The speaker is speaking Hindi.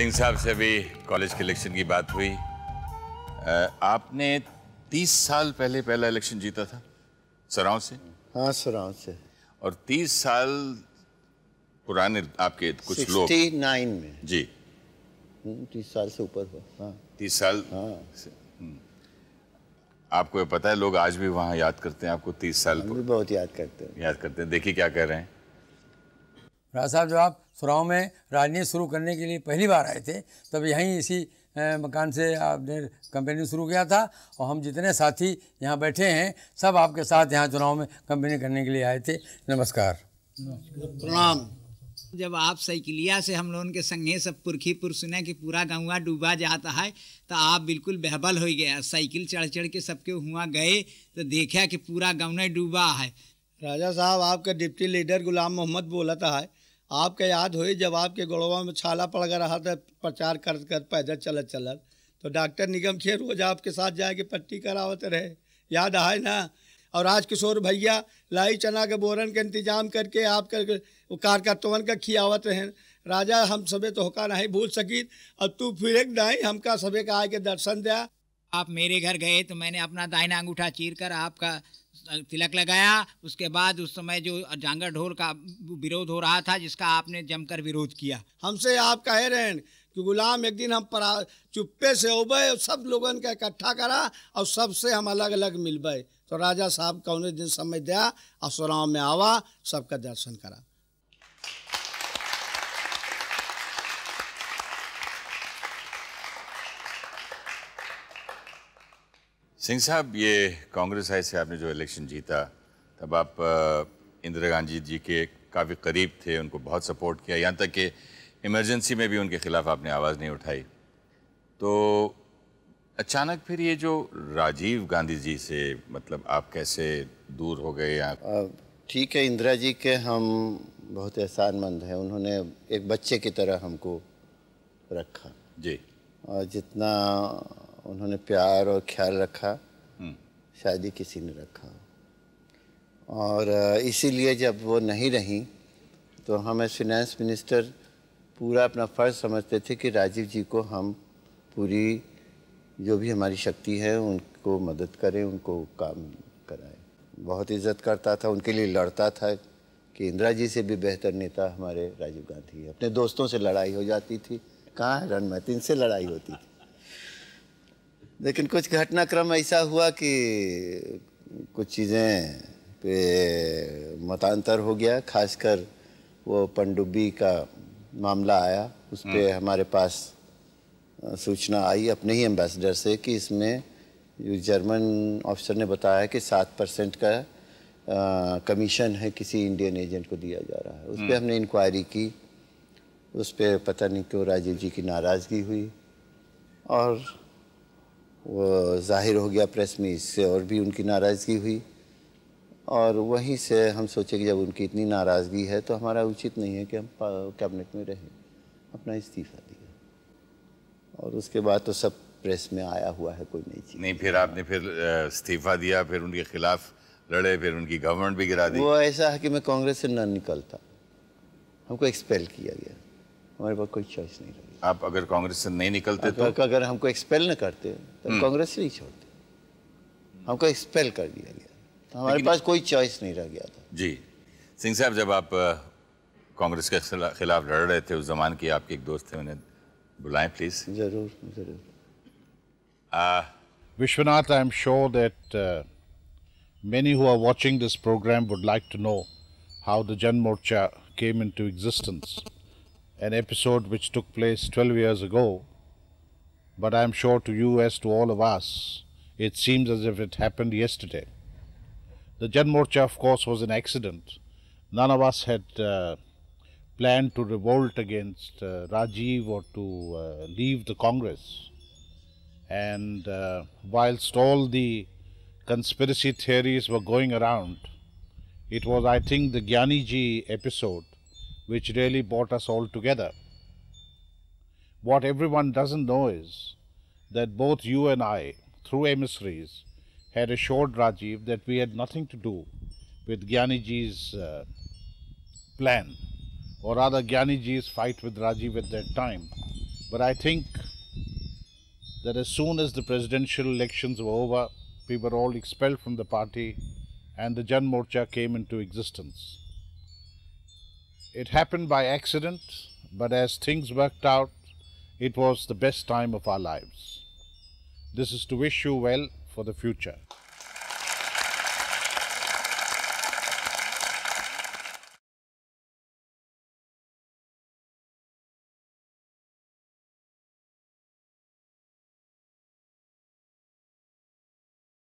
सिंह साहब से अभी कॉलेज के इलेक्शन की बात हुई आपने 30 साल पहले पहला इलेक्शन जीता था सराव से हाँ सराव से और 30 साल पुराने आपके कुछ लोग में जी हम्म, तीस साल से ऊपर हाँ तीस साल हाँ हम्म। आपको आपको पता है लोग आज भी वहाँ याद करते हैं आपको तीस साल भी बहुत याद करते हैं याद करते हैं देखिए क्या कह रहे हैं राज साहब आप सुराव में राजनीति शुरू करने के लिए पहली बार आए थे तब यहीं इसी मकान से आपने कंपनी शुरू किया था और हम जितने साथी यहाँ बैठे हैं सब आपके साथ यहाँ चुनाव में कंपनी करने के लिए आए थे नमस्कार प्रणाम जब आप साइकिलिया से हम लोगों के संगे सब पुरखीपुर सुने कि पूरा गाँव डूबा जाता है तो आप बिल्कुल बहबल हो गया साइकिल चढ़ चढ़ के सबके हुआ गए तो देखा कि पूरा गाँव डूबा है राजा साहब आपका डिप्टी लीडर गुलाम मोहम्मद बोला था है आपके याद हुई जब आपके गोड़वा में छाला पड़ गया रहा था प्रचार कर कर पैदल चलत चलत तो डॉक्टर निगम खेर रोज आपके साथ जाके पट्टी करावत रहे याद आए ना और राज किशोर भैया लाई चना के बोरन का इंतजाम करके आपके कार्यकर्तवन का खियावत रहे राजा हम सबे तो होका नहीं भूल सकी और तू फिर एक नहीं हमका सबे का आके दर्शन दिया आप मेरे घर गए तो मैंने अपना दाहिना अंगूठा चीर कर आपका तिलक लगाया उसके बाद उस समय जो जांगर ढोल का विरोध हो रहा था जिसका आपने जमकर विरोध किया हमसे आप कह रहे हैं कि गुलाम एक दिन हम परा चुप्पे से उबे और सब लोगों का इकट्ठा करा और सबसे हम अलग अलग मिल तो राजा साहब कौन दिन समय दिया और में आवा सबका दर्शन करा सिंह साहब ये कांग्रेस आय से आपने जो इलेक्शन जीता तब आप इंदिरा गांधी जी के काफ़ी करीब थे उनको बहुत सपोर्ट किया यहाँ तक कि इमरजेंसी में भी उनके ख़िलाफ़ आपने आवाज़ नहीं उठाई तो अचानक फिर ये जो राजीव गांधी जी से मतलब आप कैसे दूर हो गए यहाँ ठीक है इंदिरा जी के हम बहुत एहसानमंद हैं उन्होंने एक बच्चे की तरह हमको रखा जी और जितना उन्होंने प्यार और ख्याल रखा हम्म। शादी किसी ने रखा और इसीलिए जब वो नहीं रहीं तो हम एज फिनेंस मिनिस्टर पूरा अपना फ़र्ज समझते थे कि राजीव जी को हम पूरी जो भी हमारी शक्ति है उनको मदद करें उनको काम कराएं बहुत इज्जत करता था उनके लिए लड़ता था कि इंदिरा जी से भी बेहतर नेता हमारे राजीव गांधी है अपने दोस्तों से लड़ाई हो जाती थी कहाँ है मैतिन से लड़ाई होती थी लेकिन कुछ घटनाक्रम ऐसा हुआ कि कुछ चीज़ें पे मतांतर हो गया खासकर वो पनडुब्बी का मामला आया उस पर हम्म। हमारे पास सूचना आई अपने ही एम्बेसडर से कि इसमें जर्मन ऑफिसर ने बताया कि सात परसेंट का कमीशन है किसी इंडियन एजेंट को दिया जा रहा है उस पर हम्म। हमने इंक्वायरी की उस पर पता नहीं क्यों राजीव जी की नाराज़गी हुई और वो ज़ाहिर हो गया प्रेस में इससे और भी उनकी नाराज़गी हुई और वहीं से हम सोचे कि जब उनकी इतनी नाराज़गी है तो हमारा उचित नहीं है कि हम कैबिनेट में रहें अपना इस्तीफ़ा दिया और उसके बाद तो सब प्रेस में आया हुआ है कोई नई चीज़ नहीं फिर आपने फिर इस्तीफ़ा दिया फिर उनके खिलाफ लड़े फिर उनकी गवर्नमेंट भी गिरा दी वो ऐसा है कि मैं कांग्रेस से ना निकलता हमको एक्सपेल किया गया हमारे पास कोई चॉइस नहीं रही आप अगर कांग्रेस से नहीं निकलते तो अगर हमको एक्सपेल न करते तो हम्म। कांग्रेस नहीं छोड़ते हमको एक्सपेल कर दिया गया तो हमारे पास कोई चॉइस नहीं रह गया था जी सिंह साहब जब आप कांग्रेस के खिलाफ लड़ रहे थे उस जमान की आपके एक दोस्त थे उन्हें बुलाएं प्लीज जरूर जरूर Vishwanath I am sure that many who are this program would like to know how the Jan Morcha Morcha came into existence. an episode which took place 12 years ago, but I am sure to you as to all of us, it seems as if it happened yesterday. The Janmorcha, of course, was an accident. None of us had uh, planned to revolt against uh, Rajiv or to uh, leave the Congress. And uh, whilst all the conspiracy theories were going around, it was, I think, the Gyaniji episode which really brought us all together. What everyone doesn't know is that both you and I, through emissaries, had assured Rajiv that we had nothing to do with Gyaniji's uh, plan, or rather Gyaniji's fight with Rajiv at that time. But I think that as soon as the presidential elections were over, we were all expelled from the party and the Jan Morcha came into existence. It happened by accident, but as things worked out, it was the best time of our lives. This is to wish you well for the future.